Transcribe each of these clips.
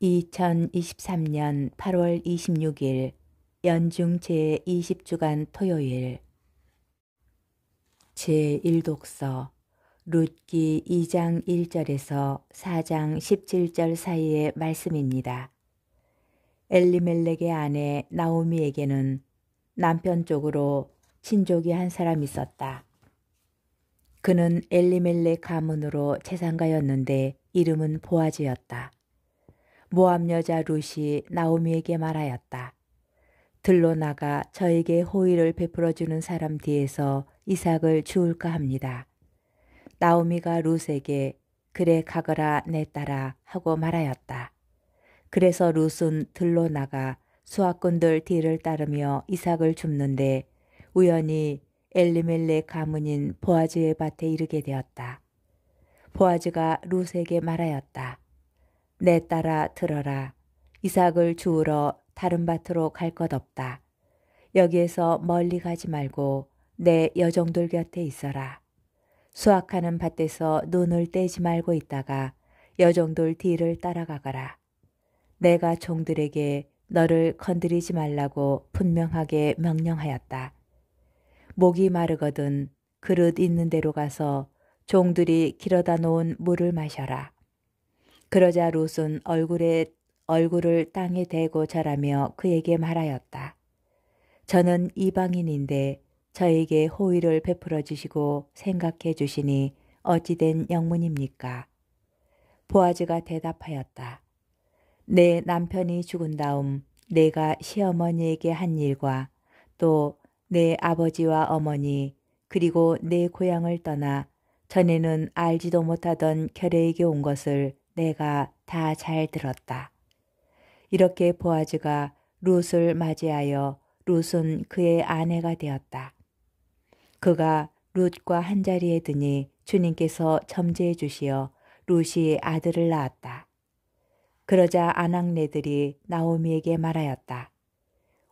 2023년 8월 26일 연중 제20주간 토요일 제1독서 룻기 2장 1절에서 4장 17절 사이의 말씀입니다. 엘리멜렉의 아내 나오미에게는 남편 쪽으로 친족이 한 사람 있었다. 그는 엘리멜렉 가문으로 재산가였는데 이름은 보아지였다. 모함 여자 룻이 나오미에게 말하였다. 들로 나가 저에게 호의를 베풀어 주는 사람 뒤에서 이삭을 주울까 합니다. 나오미가 룻에게 그래 가거라 내 딸아 하고 말하였다. 그래서 룻은 들로 나가 수학꾼들 뒤를 따르며 이삭을 줍는데 우연히 엘리멜레 가문인 보아즈의 밭에 이르게 되었다. 보아즈가 룻에게 말하였다. 내 따라 들어라. 이삭을 주우러 다른 밭으로 갈 것 없다. 여기에서 멀리 가지 말고 내여정들 곁에 있어라. 수확하는 밭에서 눈을 떼지 말고 있다가 여정돌 뒤를 따라가거라. 내가 종들에게 너를 건드리지 말라고 분명하게 명령하였다. 목이 마르거든 그릇 있는 대로 가서 종들이 길어다 놓은 물을 마셔라. 그러자 롯은 얼굴에 얼굴을 땅에 대고 절하며 그에게 말하였다. 저는 이방인인데 저에게 호의를 베풀어 주시고 생각해 주시니 어찌된 영문입니까? 보아즈가 대답하였다. 내 남편이 죽은 다음 내가 시어머니에게 한 일과 또 내 아버지와 어머니 그리고 내 고향을 떠나 전에는 알지도 못하던 결혜에게 온 것을 내가 다 잘 들었다. 이렇게 보아즈가 룻을 맞이하여 룻은 그의 아내가 되었다. 그가 룻과 한자리에 드니 주님께서 점지해 주시어 룻이 아들을 낳았다. 그러자 아낙네들이 나오미에게 말하였다.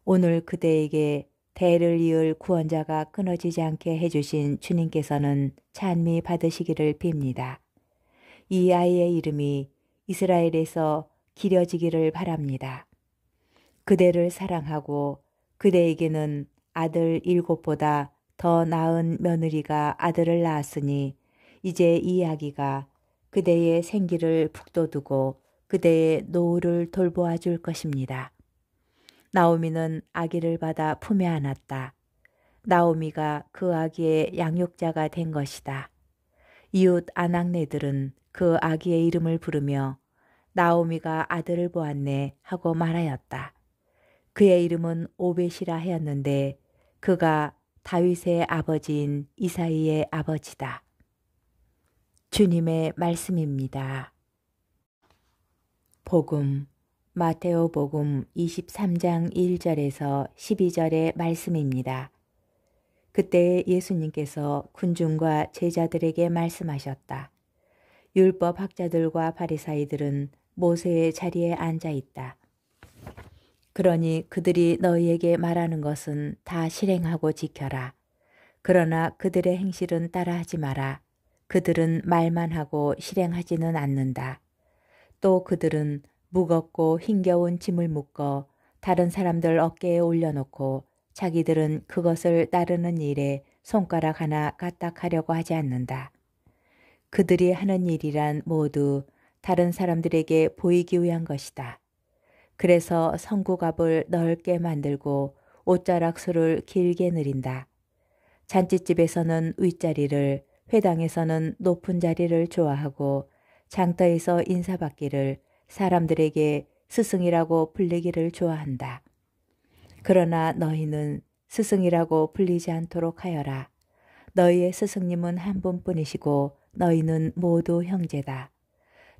오늘 그대에게 대를 이을 구원자가 끊어지지 않게 해주신 주님께서는 찬미 받으시기를 빕니다. 이 아이의 이름이 이스라엘에서 기려지기를 바랍니다. 그대를 사랑하고 그대에게는 아들 일곱보다 더 나은 며느리가 아들을 낳았으니 이제 이 아기가 그대의 생기를 북돋우고 그대의 노후를 돌보아 줄 것입니다. 나오미는 아기를 받아 품에 안았다. 나오미가 그 아기의 양육자가 된 것이다. 이웃 아낙네들은 그 아기의 이름을 부르며 나오미가 아들을 보았네 하고 말하였다. 그의 이름은 오벳이라 하였는데 그가 다윗의 아버지인 이사이의 아버지다. 주님의 말씀입니다. 복음 마테오 복음 23장 1절에서 12절의 말씀입니다. 그때 예수님께서 군중과 제자들에게 말씀하셨다. 율법 학자들과 바리사이들은 모세의 자리에 앉아 있다. 그러니 그들이 너희에게 말하는 것은 다 실행하고 지켜라. 그러나 그들의 행실은 따라하지 마라. 그들은 말만 하고 실행하지는 않는다. 또 그들은 무겁고 힘겨운 짐을 묶어 다른 사람들 어깨에 올려놓고 자기들은 그것을 따르는 일에 손가락 하나 까딱하려고 하지 않는다. 그들이 하는 일이란 모두 다른 사람들에게 보이기 위한 것이다. 그래서 성구갑을 넓게 만들고 옷자락 수를 길게 늘린다. 잔치집에서는 윗자리를, 회당에서는 높은 자리를 좋아하고 장터에서 인사받기를 사람들에게 스승이라고 불리기를 좋아한다. 그러나 너희는 스승이라고 불리지 않도록 하여라. 너희의 스승님은 한 분뿐이시고 너희는 모두 형제다.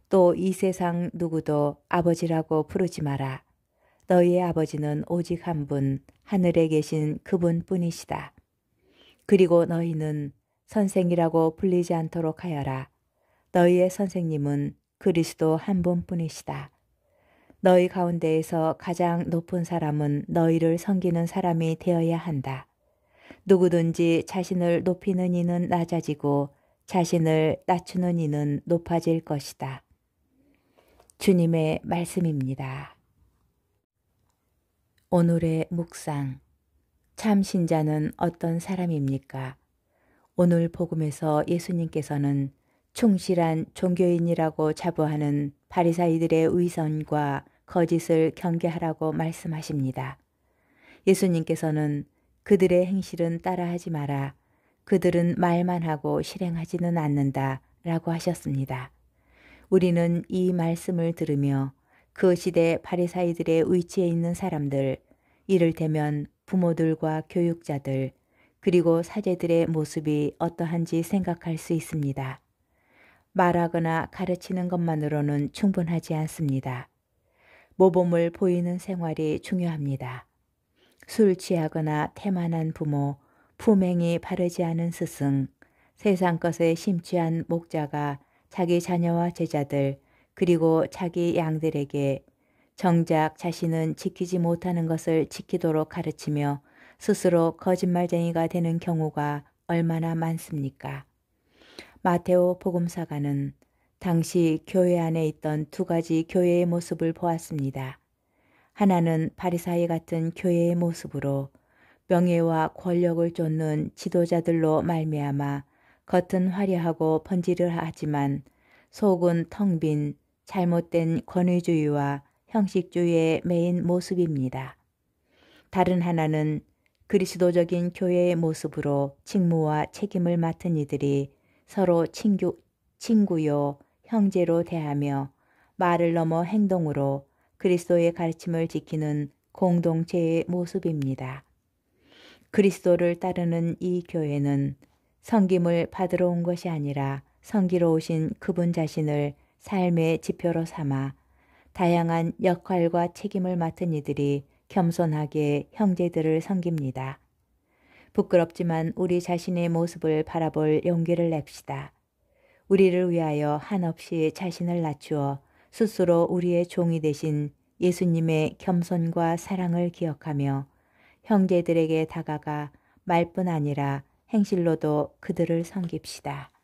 또 이 세상 누구도 아버지라고 부르지 마라. 너희의 아버지는 오직 한 분, 하늘에 계신 그분 뿐이시다. 그리고 너희는 선생이라고 불리지 않도록 하여라. 너희의 선생님은 그리스도 한 분뿐이시다. 너희 가운데에서 가장 높은 사람은 너희를 섬기는 사람이 되어야 한다. 누구든지 자신을 높이는 이는 낮아지고 자신을 낮추는 이는 높아질 것이다. 주님의 말씀입니다. 오늘의 묵상. 참 신자는 어떤 사람입니까? 오늘 복음에서 예수님께서는 충실한 종교인이라고 자부하는 바리사이들의 위선과 거짓을 경계하라고 말씀하십니다. 예수님께서는 그들의 행실은 따라하지 마라. 그들은 말만 하고 실행하지는 않는다 라고 하셨습니다. 우리는 이 말씀을 들으며 그 시대 바리사이들의 위치에 있는 사람들, 이를테면 부모들과 교육자들, 그리고 사제들의 모습이 어떠한지 생각할 수 있습니다. 말하거나 가르치는 것만으로는 충분하지 않습니다. 모범을 보이는 생활이 중요합니다. 술 취하거나 태만한 부모, 품행이 바르지 않은 스승, 세상 것에 심취한 목자가 자기 자녀와 제자들 그리고 자기 양들에게 정작 자신은 지키지 못하는 것을 지키도록 가르치며 스스로 거짓말쟁이가 되는 경우가 얼마나 많습니까? 마테오 복음사가는 당시 교회 안에 있던 두 가지 교회의 모습을 보았습니다. 하나는 바리사이 같은 교회의 모습으로 명예와 권력을 쫓는 지도자들로 말미암아 겉은 화려하고 번지를 하지만 속은 텅 빈 잘못된 권위주의와 형식주의의 메인 모습입니다. 다른 하나는 그리스도적인 교회의 모습으로 직무와 책임을 맡은 이들이 서로 친구, 친구요 형제로 대하며 말을 넘어 행동으로 그리스도의 가르침을 지키는 공동체의 모습입니다. 그리스도를 따르는 이 교회는 성김을 받으러 온 것이 아니라 성기로오신 그분 자신을 삶의 지표로 삼아 다양한 역할과 책임을 맡은 이들이 겸손하게 형제들을 섬깁니다. 부끄럽지만 우리 자신의 모습을 바라볼 용기를 냅시다. 우리를 위하여 한없이 자신을 낮추어 스스로 우리의 종이 되신 예수님의 겸손과 사랑을 기억하며 형제들에게 다가가 말뿐 아니라 행실로도 그들을 섬깁시다.